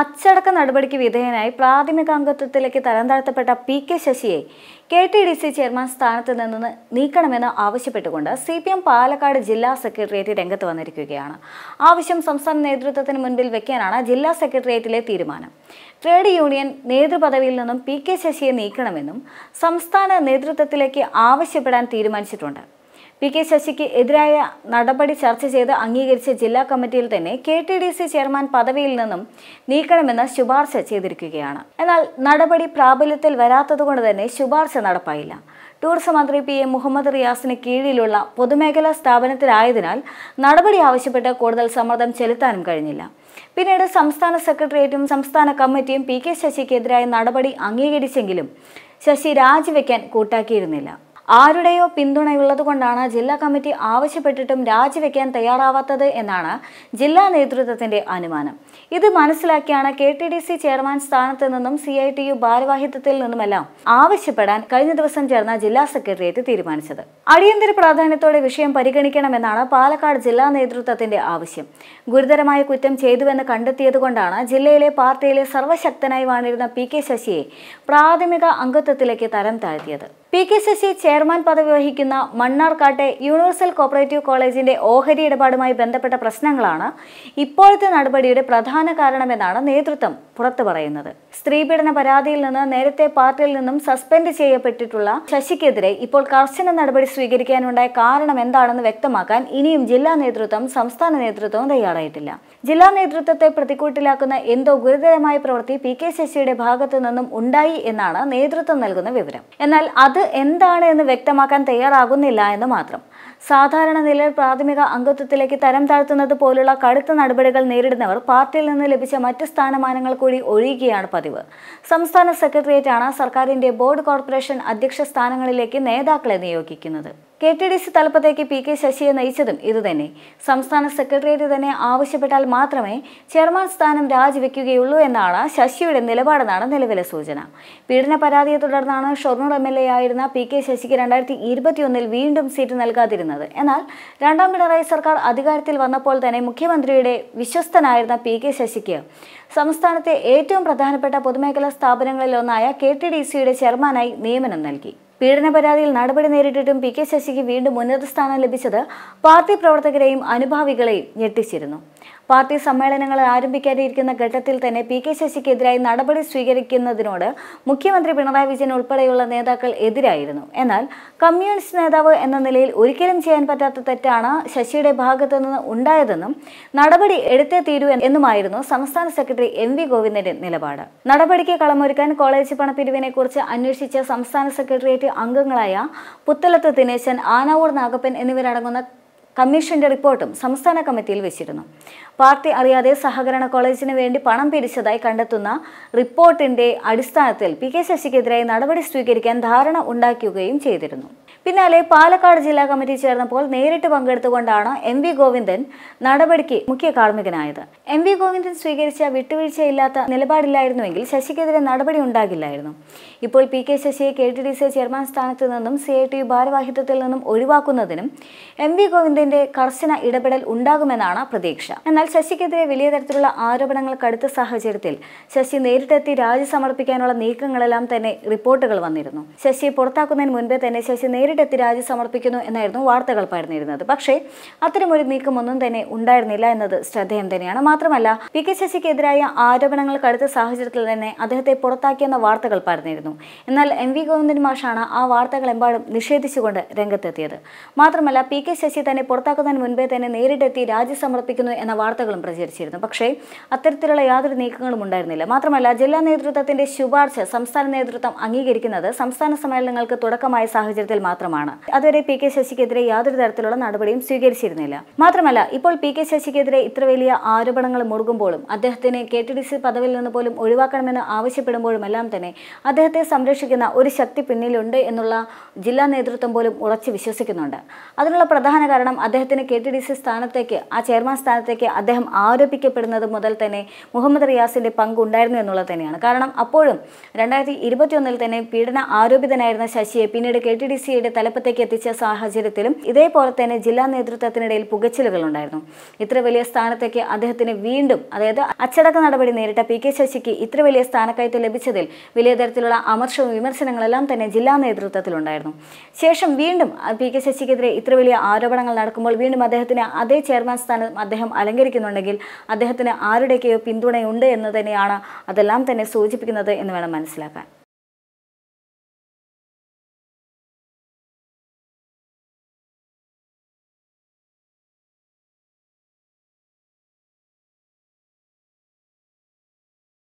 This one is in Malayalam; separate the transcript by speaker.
Speaker 1: അച്ചടക്ക നടപടിക്ക് വിധേയനായി പ്രാഥമിക അംഗത്വത്തിലേക്ക് തരം താഴ്ത്തപ്പെട്ട പി കെ ശശിയെ K T D C chairman സ്ഥാനത്ത് നിന്ന് നീക്കണമെന്ന് ആവശ്യപ്പെട്ടുകൊണ്ട് സി പി എം പാലക്കാട് ജില്ലാ സെക്രട്ടേറിയറ്റ് രംഗത്ത് വന്നിരിക്കുകയാണ് ആവശ്യം സംസ്ഥാന നേതൃത്വത്തിന് മുൻപിൽ വെക്കാനാണ് ജില്ലാ സെക്രട്ടേറിയറ്റിലെ തീരുമാനം ട്രേഡ് യൂണിയൻ നേതൃപദവിയിൽ നിന്നും പി കെ ശശിയെ നീക്കണമെന്നും സംസ്ഥാന നേതൃത്വത്തിലേക്ക് ആവശ്യപ്പെടാൻ തീരുമാനിച്ചിട്ടുണ്ട് പി കെ ശശിക്ക് എതിരായ നടപടി ചർച്ച ചെയ്ത് അംഗീകരിച്ച ജില്ലാ കമ്മിറ്റിയിൽ തന്നെ K T D C chairman പദവിയിൽ നിന്നും നീക്കണമെന്ന് ശുപാർശ ചെയ്തിരിക്കുകയാണ് എന്നാൽ നടപടി പ്രാബല്യത്തിൽ വരാത്തതുകൊണ്ട് തന്നെ ശുപാർശ നടപ്പായില്ല ടൂറിസം മന്ത്രി പി എം മുഹമ്മദ് റിയാസിന് കീഴിലുള്ള പൊതുമേഖലാ സ്ഥാപനത്തിലായതിനാൽ നടപടി ആവശ്യപ്പെട്ട് കൂടുതൽ സമ്മർദ്ദം ചെലുത്താനും കഴിഞ്ഞില്ല പിന്നീട് സംസ്ഥാന സെക്രട്ടേറിയറ്റും സംസ്ഥാന കമ്മിറ്റിയും പി കെ ശശിക്കെതിരായ നടപടി അംഗീകരിച്ചെങ്കിലും ശശി രാജിവെക്കാൻ കൂട്ടാക്കിയിരുന്നില്ല ആരുടെയോ പിന്തുണയുള്ളതുകൊണ്ടാണ് ജില്ലാ കമ്മിറ്റി ആവശ്യപ്പെട്ടിട്ടും രാജിവെക്കാൻ തയ്യാറാവാത്തത് എന്നാണ് ജില്ലാ നേതൃത്വത്തിന്റെ അനുമാനം ഇത് മനസ്സിലാക്കിയാണ് K T D C chairman സ്ഥാനത്ത് നിന്നും സി ഐ ടി യു ഭാരവാഹിത്വത്തിൽ നിന്നുമെല്ലാം ആവശ്യപ്പെടാൻ കഴിഞ്ഞ ദിവസം ചേർന്ന ജില്ലാ സെക്രട്ടേറിയറ്റ് തീരുമാനിച്ചത് അടിയന്തര പ്രാധാന്യത്തോടെ വിഷയം പരിഗണിക്കണമെന്നാണ് പാലക്കാട് ജില്ലാ നേതൃത്വത്തിന്റെ ആവശ്യം ഗുരുതരമായ കുറ്റം ചെയ്തുവെന്ന് കണ്ടെത്തിയതുകൊണ്ടാണ് ജില്ലയിലെ പാർട്ടിയിലെ സർവശക്തനായി വാണിരുന്ന പി കെ ശശിയെ പ്രാഥമിക അംഗത്വത്തിലേക്ക് തരം താഴ്ത്തിയത് പി കെ സി ചെയർമാൻ പദവി വഹിക്കുന്ന മണ്ണാർക്കാട്ടെ യൂണിവേഴ്സൽ കോപ്പറേറ്റീവ് കോളേജിന്റെ ഓഹരി ഇടപാടുമായി ബന്ധപ്പെട്ട പ്രശ്നങ്ങളാണ് ഇപ്പോഴത്തെ നടപടിയുടെ പ്രധാന കാരണമെന്നാണ് നേതൃത്വം പുറത്തു പറയുന്നത് സ്ത്രീപീഡന പരാതിയിൽ നിന്ന് നേരത്തെ പാർട്ടിയിൽ നിന്നും സസ്പെൻഡ് ചെയ്യപ്പെട്ടിട്ടുള്ള ശശിക്കെതിരെ ഇപ്പോൾ കർശന നടപടി സ്വീകരിക്കാനുണ്ടായ കാരണം എന്താണെന്ന് വ്യക്തമാക്കാൻ ഇനിയും ജില്ലാ നേതൃത്വം സംസ്ഥാന നേതൃത്വവും തയ്യാറായിട്ടില്ല ജില്ലാ നേതൃത്വത്തെ പ്രതിക്കൂട്ടിലാക്കുന്ന എന്തോ ഗുരുതരമായ പ്രവൃത്തി പി കെ ശശിയുടെ ഭാഗത്തു നിന്നും ഉണ്ടായി എന്നാണ് നേതൃത്വം നൽകുന്ന വിവരം എന്നാൽ അത് എന്താണ് എന്ന് വ്യക്തമാക്കാൻ തയ്യാറാകുന്നില്ല എന്ന് മാത്രം സാധാരണ നിലയിൽ പ്രാഥമിക അംഗത്വത്തിലേക്ക് തരം താഴ്ത്തുന്നത് പോലുള്ള കടുത്ത നടപടികൾ നേരിടുന്നവർ പാർട്ടിയിൽ നിന്ന് ലഭിച്ച മറ്റ് സ്ഥാനമാനങ്ങൾ കൂടി ഒഴിയുകയാണ് പതിവ് സംസ്ഥാന സെക്രട്ടേറിയറ്റാണ് സർക്കാരിന്റെ ബോർഡ് കോർപ്പറേഷൻ അധ്യക്ഷ സ്ഥാനങ്ങളിലേക്ക് നേതാക്കളെ നിയോഗിക്കുന്നത് കെ ടി ഡി സി തലപ്പത്തേക്ക് പി കെ ശശിയെ നയിച്ചതും ഇതുതന്നെ സംസ്ഥാന സെക്രട്ടേറിയറ്റ് തന്നെ ആവശ്യപ്പെട്ടാൽ മാത്രമേ ചെയർമാൻ സ്ഥാനം രാജിവെക്കുകയുള്ളൂ എന്നാണ് ശശിയുടെ നിലപാടെന്നാണ് നിലവിലെ സൂചന പീഡന പരാതിയെ തുടർന്നാണ് ഷൊർണൂർ എം എൽ എ ആയിരുന്ന പി കെ ശശിക്ക് രണ്ടായിരത്തി ഇരുപത്തിയൊന്നിൽ വീണ്ടും സീറ്റ് നൽകാതെ ചെയ്യാതിരുന്നത് എന്നാൽ രണ്ടാം പിണറായി സർക്കാർ അധികാരത്തിൽ വന്നപ്പോൾ തന്നെ മുഖ്യമന്ത്രിയുടെ വിശ്വസ്തനായിരുന്ന പി കെ ശശിക്ക് സംസ്ഥാനത്തെ ഏറ്റവും പ്രധാനപ്പെട്ട പൊതുമേഖലാ സ്ഥാപനങ്ങളിലൊന്നായ കെ ടി ഡി സിയുടെ ചെയർമാനായി നിയമനം നൽകി പീഡന പരാതിയിൽ നടപടി നേരിട്ടിട്ടും പി കെ ശശിക്ക് വീണ്ടും ഉന്നത സ്ഥാനം ലഭിച്ചത് പാർട്ടി പ്രവർത്തകരെയും അനുഭാവികളെയും ഞെട്ടിച്ചിരുന്നു പാർട്ടി സമ്മേളനങ്ങൾ ആരംഭിക്കാനിരിക്കുന്ന ഘട്ടത്തിൽ തന്നെ പി കെ ശശിക്കെതിരായി നടപടി സ്വീകരിക്കുന്നതിനോട് മുഖ്യമന്ത്രി പിണറായി വിജയൻ ഉൾപ്പെടെയുള്ള നേതാക്കൾ എതിരായിരുന്നു എന്നാൽ കമ്മ്യൂണിസ്റ്റ് നേതാവ് എന്ന നിലയിൽ ഒരിക്കലും ചെയ്യാൻ പറ്റാത്ത തെറ്റാണ് ശശിയുടെ ഭാഗത്തു നിന്ന് ഉണ്ടായതെന്നും നടപടി എടുത്തേ തീരൂ എന്നുമായിരുന്നു സംസ്ഥാന സെക്രട്ടറി എം വി ഗോവിന്ദന്റെ നിലപാട് നടപടിക്ക് കളമൊരുക്കാൻ കോളേജ് പണപ്പിരിവിനെ കുറിച്ച് അന്വേഷിച്ച സംസ്ഥാന സെക്രട്ടേറിയറ്റ് അംഗങ്ങളായ പുത്തലത്ത് ദിനേശൻ ആനാവൂർ നാഗപ്പൻ എന്നിവരടങ്ങുന്ന കമ്മീഷന്റെ റിപ്പോർട്ടും സംസ്ഥാന കമ്മിറ്റിയിൽ വെച്ചിരുന്നു പാർട്ടി അറിയാതെ സഹകരണ കോളേജിന് വേണ്ടി പണം പിരിച്ചതായി കണ്ടെത്തുന്ന റിപ്പോർട്ടിന്റെ അടിസ്ഥാനത്തിൽ പി കെ ശശിക്കെതിരായി നടപടി സ്വീകരിക്കാൻ ധാരണ ഉണ്ടാക്കുകയും ചെയ്തിരുന്നു പിന്നാലെ പാലക്കാട് ജില്ലാ കമ്മിറ്റി ചേർന്നപ്പോൾ നേരിട്ട് പങ്കെടുത്തുകൊണ്ടാണ് എം വി ഗോവിന്ദൻ നടപടിക്ക് മുഖ്യ കാർമ്മികനായത് എം വി ഗോവിന്ദൻ സ്വീകരിച്ച വിട്ടുവീഴ്ചയില്ലാത്ത നിലപാടില്ലായിരുന്നുവെങ്കിൽ ശശിക്കെതിരെ നടപടി ഉണ്ടാകില്ലായിരുന്നു ഇപ്പോൾ പി കെ ശശിയെ K T D C chairman സ്ഥാനത്ത് നിന്നും സി ഐ ടി യു ഭാരവാഹിത്വത്തിൽ നിന്നും ഒഴിവാക്കുന്നതിനും എം വി ഗോവിന്ദൻ ഗവൺമെന്റിന്റെ കർശന ഇടപെടൽ ഉണ്ടാകുമെന്നാണ് പ്രതീക്ഷ എന്നാൽ ശശിക്കെതിരെ വലിയ തരത്തിലുള്ള ആരോപണങ്ങൾ കടുത്ത സാഹചര്യത്തിൽ ശശി നേരിട്ടെത്തി രാജി സമർപ്പിക്കാനുള്ള നീക്കങ്ങളെല്ലാം തന്നെ റിപ്പോർട്ടുകൾ വന്നിരുന്നു ശശിയെ പുറത്താക്കുന്നതിന് മുൻപേ തന്നെ ശശി നേരിട്ടെത്തി രാജി സമർപ്പിക്കുന്നു എന്നായിരുന്നു വാർത്തകൾ പറഞ്ഞിരുന്നത് പക്ഷേ അത്തരമൊരു നീക്കമൊന്നും തന്നെ ഉണ്ടായിരുന്നില്ല എന്നത് ശ്രദ്ധേയം തന്നെയാണ് മാത്രമല്ല പി കെ ശശിക്കെതിരായ ആരോപണങ്ങൾ കടുത്ത സാഹചര്യത്തിൽ തന്നെ അദ്ദേഹത്തെ പുറത്താക്കിയെന്ന വാർത്തകൾ പറഞ്ഞിരുന്നു എന്നാൽ എം വി ഗോവിന്ദൻ മാഷാണ് ആ വാർത്തകളെമ്പാടും നിഷേധിച്ചുകൊണ്ട് രംഗത്തെത്തിയത് മാത്രമല്ല പി കെ ശശി തന്നെ പുറത്താക്കുന്നതിന് മുൻപേ തന്നെ നേരിട്ടെത്തി രാജി സമർപ്പിക്കുന്നു എന്ന വാർത്തകളും പ്രചരിച്ചിരുന്നു പക്ഷേ അത്തരത്തിലുള്ള യാതൊരു നീക്കങ്ങളും ഉണ്ടായിരുന്നില്ല മാത്രമല്ല ജില്ലാ നേതൃത്വത്തിന്റെ ശുപാർശ സംസ്ഥാന നേതൃത്വം അംഗീകരിക്കുന്നത് സംസ്ഥാന സമ്മേളനങ്ങൾക്ക് തുടക്കമായ സാഹചര്യത്തിൽ മാത്രമാണ് അതുവരെ പി കെ ശശിക്കെതിരെ യാതൊരു തരത്തിലുള്ള നടപടിയും സ്വീകരിച്ചിരുന്നില്ല മാത്രമല്ല ഇപ്പോൾ പി കെ ശശിക്കെതിരെ ഇത്ര വലിയ ആരോപണങ്ങൾ മുറുകുമ്പോഴും അദ്ദേഹത്തിന് കെ ടി ഡി സി പദവിയിൽ നിന്ന് പോലും ഒഴിവാക്കണമെന്ന് ആവശ്യപ്പെടുമ്പോഴുമെല്ലാം തന്നെ അദ്ദേഹത്തെ സംരക്ഷിക്കുന്ന ഒരു ശക്തി പിന്നിലുണ്ട് എന്നുള്ള ജില്ലാ നേതൃത്വം പോലും ഉറച്ചു വിശ്വസിക്കുന്നുണ്ട് അതിനുള്ള പ്രധാന കാരണം അദ്ദേഹത്തിന് കെ ടി ഡി സി സ്ഥാനത്തേക്ക് ആ ചെയർമാൻ സ്ഥാനത്തേക്ക് അദ്ദേഹം ആരോപിക്കപ്പെടുന്നത് മുതൽ തന്നെ മുഹമ്മദ് റിയാസിൻ്റെ പങ്കുണ്ടായിരുന്നു എന്നുള്ളത് തന്നെയാണ് കാരണം അപ്പോഴും രണ്ടായിരത്തി ഇരുപത്തിയൊന്നിൽ തന്നെ പീഡന ആരോപിതനായിരുന്ന ശശിയെ പിന്നീട് കെ ടി ഡി സിയുടെ തലപ്പത്തേക്ക് എത്തിച്ച സാഹചര്യത്തിലും ഇതേപോലെ തന്നെ ജില്ലാ നേതൃത്വത്തിനിടയിൽ ഉണ്ടായിരുന്നു ഇത്ര വലിയ സ്ഥാനത്തേക്ക് അദ്ദേഹത്തിന് വീണ്ടും അതായത് അച്ചടക്ക നടപടി നേരിട്ട പി കെ ശശിക്ക് ഇത്ര വലിയ സ്ഥാനക്കയറ്റം ലഭിച്ചതിൽ വലിയ തരത്തിലുള്ള അമർഷവും വിമർശനങ്ങളെല്ലാം തന്നെ ജില്ലാ നേതൃത്വത്തിലുണ്ടായിരുന്നു ശേഷം വീണ്ടും പി കെ ശശിക്കെതിരെ ഇത്ര വലിയ ആരോപണങ്ങൾ നടക്കും നടക്കുമ്പോൾ വീണ്ടും അദ്ദേഹത്തിന് അതേ ചെയർമാൻ സ്ഥാനം അദ്ദേഹം അലങ്കരിക്കുന്നുണ്ടെങ്കിൽ അദ്ദേഹത്തിന് ആരുടെയൊക്കെയോ പിന്തുണയുണ്ട് എന്ന് തന്നെയാണ് അതെല്ലാം തന്നെ സൂചിപ്പിക്കുന്നത് എന്ന് വേണം മനസ്സിലാക്കാൻ